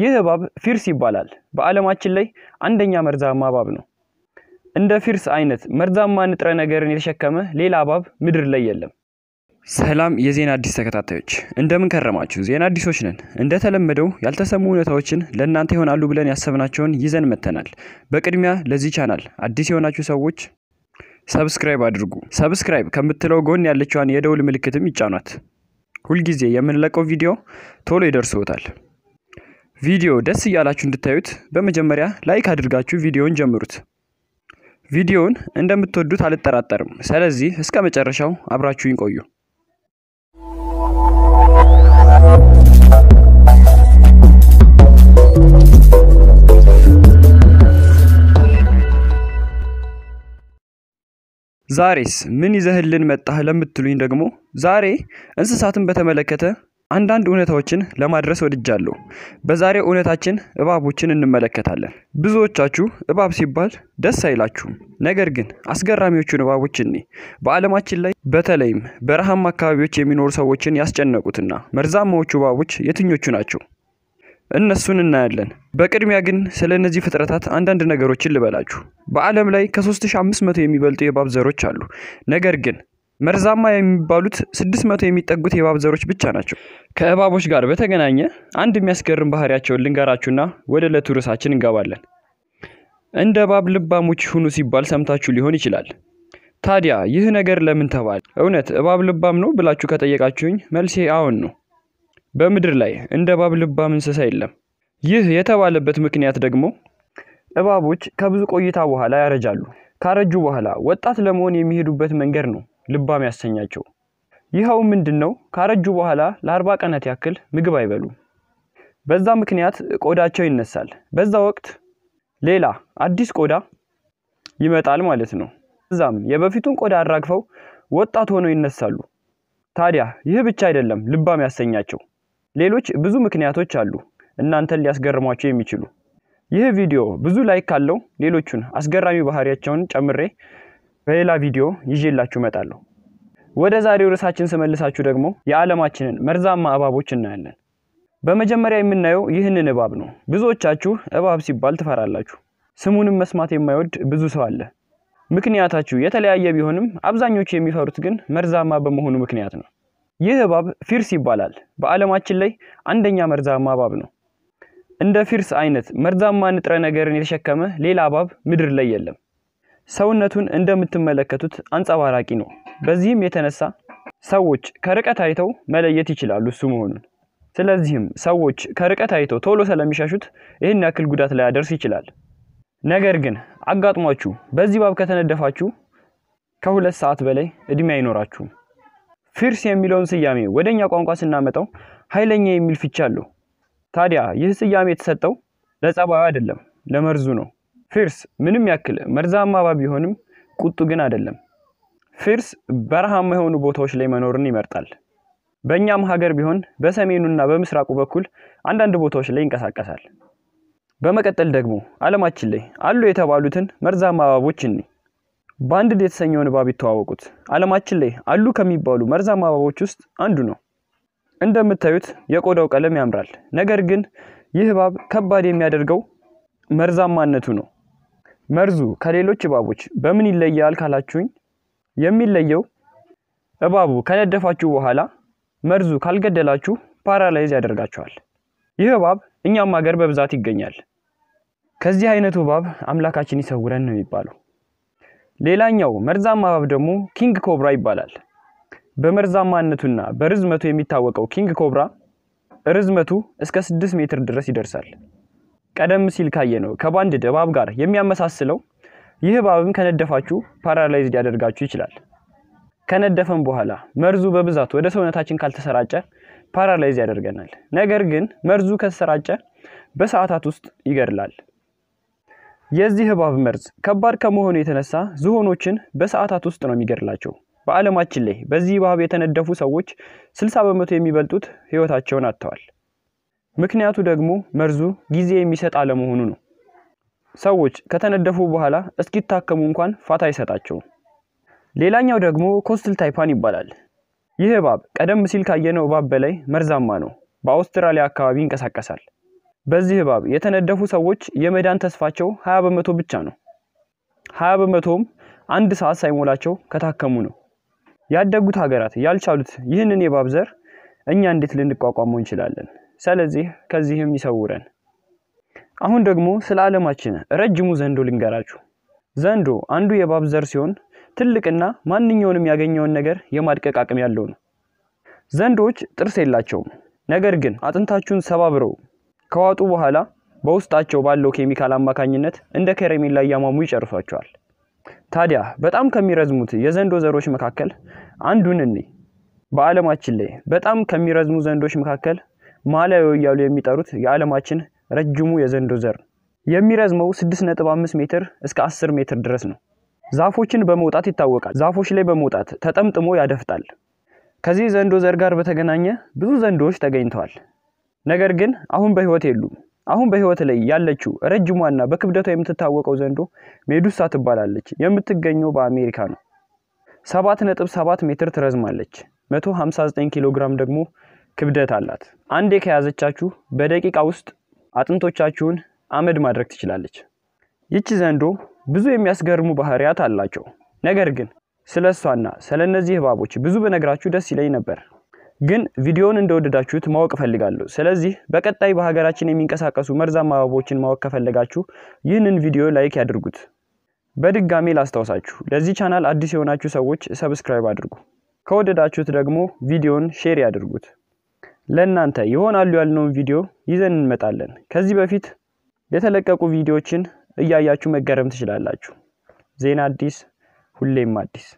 ይህ እባብ ፊርስ ይባላል። በዓለማችን ላይ አንደኛ መርዛማ እባብ ነው። እንደ ፊርስ አይነት መርዛማ ንጥረ ነገርን የተሸከመ ሌላ እባብ ምድር ላይ የለም። ሰላም የዜና አዲስ ተከታታዮች እንደምን ከረማችሁ? ዜና አዲሶች ነን። እንደተለመደው ያልተሰሙ እውነታዎችን ለእናንተ ይሆናሉ ብለን ያሰብናቸውን ይዘን መጥተናል። በቅድሚያ ለዚህ ቻናል አዲስ የሆናችሁ ሰዎች ሰብስክራይብ አድርጉ። ሰብስክራይብ ከምትለው ጎን ያለችዋን የደውል ምልክትም ይጫኗት። ሁልጊዜ የምንለቀው ቪዲዮ ቶሎ ይደርስዎታል። ቪዲዮ ደስ እያላችሁ እንድታዩት በመጀመሪያ ላይክ አድርጋችሁ ቪዲዮውን ጀምሩት። ቪዲዮውን እንደምትወዱት አልጠራጠርም። ስለዚህ እስከ መጨረሻው አብራችሁኝ ቆዩ። ዛሬስ ምን ይዘህልን መጣህ ለምትሉኝ ደግሞ ዛሬ እንስሳትን በተመለከተ አንዳንድ እውነታዎችን ለማድረስ ወድጃለሁ። በዛሬው እውነታችን እባቦችን እንመለከታለን። ብዙዎቻችሁ እባብ ሲባል ደስ አይላችሁም። ነገር ግን አስገራሚዎቹን እባቦች እኔ በዓለማችን ላይ በተለይም በረሃማ አካባቢዎች የሚኖሩ ሰዎችን ያስጨነቁትና መርዛማዎቹ እባቦች የትኞቹ ናቸው? እነሱን እናያለን። በቅድሚያ ግን ስለ እነዚህ ፍጥረታት አንዳንድ ነገሮችን ልበላችሁ። በዓለም ላይ ከ3500 የሚበልጡ የእባብ ዘሮች አሉ። ነገር ግን መርዛማ የሚባሉት 600 የሚጠጉት የእባብ ዘሮች ብቻ ናቸው። ከእባቦች ጋር በተገናኘ አንድ የሚያስገርም ባህሪያቸውን ልንገራችሁና ወደ ዕለቱ ርዕሳችን እንገባለን። እንደ እባብ ልባሞች ሁኑ ሲባል ሰምታችሁ ሊሆን ይችላል። ታዲያ ይህ ነገር ለምን ተባለ? እውነት እባብ ልባም ነው ብላችሁ ከጠየቃችሁኝ መልሴ አዎን ነው። በምድር ላይ እንደ እባብ ልባም እንስሳ የለም። ይህ የተባለበት ምክንያት ደግሞ እባቦች ከብዙ ቆይታ በኋላ ያረጃሉ። ካረጁ በኋላ ወጣት ለመሆን የሚሄዱበት መንገድ ነው ልባም ያሰኛቸው። ይኸው ምንድን ነው ካረጁ በኋላ ለአርባ ቀናት ያክል ምግብ አይበሉ። በዛ ምክንያት ቆዳቸው ይነሳል። በዛ ወቅት ሌላ አዲስ ቆዳ ይመጣል ማለት ነው። እዛም የበፊቱን ቆዳ አራግፈው ወጣት ሆነው ይነሳሉ። ታዲያ ይህ ብቻ አይደለም ልባም ያሰኛቸው። ሌሎች ብዙ ምክንያቶች አሉ እናንተን ሊያስገርሟቸው የሚችሉ። ይህ ቪዲዮ ብዙ ላይክ ካለው ሌሎቹን አስገራሚ ባህሪያቸውን ጨምሬ በሌላ ቪዲዮ ይዤላችሁ እመጣለሁ። ወደ ዛሬው ርዕሳችን ስመልሳችሁ ደግሞ የዓለማችንን መርዛማ እባቦች እናያለን። በመጀመሪያ የምናየው ይህንን እባብ ነው። ብዙዎቻችሁ እባብ ሲባል ትፈራላችሁ። ስሙንም መስማት የማይወድ ብዙ ሰው አለ። ምክንያታችሁ የተለያየ ቢሆንም አብዛኞቹ የሚፈሩት ግን መርዛማ በመሆኑ ምክንያት ነው። ይህ እባብ ፊርስ ይባላል። በዓለማችን ላይ አንደኛ መርዛማ እባብ ነው። እንደ ፊርስ አይነት መርዛማ ንጥረ ነገርን የተሸከመ ሌላ እባብ ምድር ላይ የለም። ሰውነቱን እንደምትመለከቱት አንጸባራቂ ነው። በዚህም የተነሳ ሰዎች ከርቀት አይተው መለየት ይችላሉ እሱ መሆኑን። ስለዚህም ሰዎች ከርቀት አይተው ቶሎ ስለሚሻሹት ይህን ያክል ጉዳት ላያደርስ ይችላል። ነገር ግን አጋጥሟችሁ በዚህ ባብ ከተነደፋችሁ ከሁለት ሰዓት በላይ እድሜ አይኖራችሁም። ፊርስ የሚለውን ስያሜ ወደኛ ቋንቋ ስናመጣው ኃይለኛ የሚል ፍቻ አለው። ታዲያ ይህ ስያሜ የተሰጠው ለጸባዩ አይደለም፣ ለመርዙ ነው። ፊርስ ምንም ያክል መርዛማ ቢሆንም ቁጡ ግን አይደለም። ፊርስ በረሃማ የሆኑ ቦታዎች ላይ መኖርን ይመርጣል። በእኛም ሀገር ቢሆን በሰሜኑና በምስራቁ በኩል አንዳንድ ቦታዎች ላይ ይንቀሳቀሳል። በመቀጠል ደግሞ ዓለማችን ላይ አሉ የተባሉትን መርዛማ እባቦች እኒ ባንድድ የተሰኘውን እባብ ይተዋወቁት። ዓለማችን ላይ አሉ ከሚባሉ መርዛማ እባቦች ውስጥ አንዱ ነው። እንደምታዩት የቆዳው ቀለም ያምራል። ነገር ግን ይህ እባብ ከባድ የሚያደርገው መርዛማነቱ ነው። መርዙ ከሌሎች እባቦች በምን ይለያል ካላችሁኝ፣ የሚለየው እባቡ ከነደፋችሁ በኋላ መርዙ ካልገደላችሁ ፓራላይዝ ያደርጋችኋል። ይህ እባብ እኛም ሀገር በብዛት ይገኛል። ከዚህ አይነቱ እባብ አምላካችን ይሰውረን ነው የሚባለው። ሌላኛው መርዛማ እባብ ደግሞ ኪንግ ኮብራ ይባላል። በመርዛማነቱና በርዝመቱ የሚታወቀው ኪንግ ኮብራ ርዝመቱ እስከ ስድስት ሜትር ድረስ ይደርሳል። ቀደም ሲል ካየ ነው ከባንድ እባብ ጋር የሚያመሳስለው ይህ እባብም ከነደፋችሁ ፓራላይዝ ሊያደርጋችሁ ይችላል። ከነደፈን በኋላ መርዙ በብዛት ወደ ሰውነታችን ካልተሰራጨ ፓራላይዝ ያደርገናል። ነገር ግን መርዙ ከተሰራጨ በሰዓታት ውስጥ ይገድላል። የዚህ እባብ መርዝ ከባድ ከመሆኑ የተነሳ ዝሆኖችን በሰዓታት ውስጥ ነው የሚገድላቸው። በዓለማችን ላይ በዚህ እባብ የተነደፉ ሰዎች 60 በመቶ የሚበልጡት ህይወታቸውን አጥተዋል። ምክንያቱ ደግሞ መርዙ ጊዜ የሚሰጥ አለመሆኑ ነው። ሰዎች ከተነደፉ በኋላ እስኪታከሙ እንኳን ፋታ አይሰጣቸውም። ሌላኛው ደግሞ ኮስትል ታይፓን ይባላል። ይህ እባብ ቀደም ሲል ካየነው እባብ በላይ መርዛማ ነው። በአውስትራሊያ አካባቢ ይንቀሳቀሳል። በዚህ እባብ የተነደፉ ሰዎች የመዳን ተስፋቸው 20 በመቶ ብቻ ነው። 20 በመቶም አንድ ሰዓት ሳይሞላቸው ከታከሙ ነው። ያደጉት ሀገራት ያልቻሉት ይህንን የእባብ ዘር እኛ እንዴት ልንቋቋመው እንችላለን? ስለዚህ ከዚህም ይሰውረን። አሁን ደግሞ ስለ ዓለማችን ረጅሙ ዘንዶ ልንገራችሁ። ዘንዶ አንዱ የእባብ ዘር ሲሆን ትልቅና ማንኛውንም ያገኘውን ነገር የማድቀቅ አቅም ያለው ነው። ዘንዶች ጥርስ የላቸውም። ነገር ግን አጥንታችሁን ሰባብረው ከዋጡ በኋላ በውስጣቸው ባለው ኬሚካል አማካኝነት እንደ ከረሜላ እያሟሙ ይጨርሷቸዋል። ታዲያ በጣም ከሚረዝሙት የዘንዶ ዘሮች መካከል አንዱን እኔ በዓለማችን ላይ በጣም ከሚረዝሙ ዘንዶች መካከል ማሊያዊ እያሉ የሚጠሩት የዓለማችን ረጅሙ የዘንዶ ዘር የሚረዝመው 6.5 ሜትር እስከ 10 ሜትር ድረስ ነው። ዛፎችን በመውጣት ይታወቃል። ዛፎች ላይ በመውጣት ተጠምጥሞ ያደፍጣል። ከዚህ ዘንዶ ዘር ጋር በተገናኘ ብዙ ዘንዶዎች ተገኝተዋል። ነገር ግን አሁን በህይወት የሉም። አሁን በህይወት ላይ ያለችው ረጅሟና በክብደቷ የምትታወቀው ዘንዶ ሜዱሳ ትባላለች። የምትገኘው በአሜሪካ ነው። 7.7 ሜትር ትረዝማለች። 159 ኪሎ ግራም ደግሞ ክብደት አላት። አንዴ ከያዘቻችሁ በደቂቃ ውስጥ አጥንቶቻችሁን አመድ ማድረግ ትችላለች። ይቺ ዘንዶ ብዙ የሚያስገርሙ ባህሪያት አላቸው። ነገር ግን ስለ እሷና ስለ እነዚህ እባቦች ብዙ በነግራችሁ ደስ ይለኝ ነበር፣ ግን ቪዲዮውን እንደወደዳችሁት ማወቅ እፈልጋለሁ። ስለዚህ በቀጣይ በሀገራችን የሚንቀሳቀሱ መርዛማ እባቦችን ማወቅ ከፈለጋችሁ ይህንን ቪዲዮ ላይክ ያድርጉት። በድጋሜ ላስታውሳችሁ፣ ለዚህ ቻናል አዲስ የሆናችሁ ሰዎች ሰብስክራይብ አድርጉ። ከወደዳችሁት ደግሞ ቪዲዮን ሼር ያድርጉት። ለእናንተ ይሆናሉ ያልነውን ቪዲዮ ይዘን እንመጣለን። ከዚህ በፊት የተለቀቁ ቪዲዮዎችን እያያችሁ መገረም ትችላላችሁ። ዜና አዲስ፣ ሁሌም አዲስ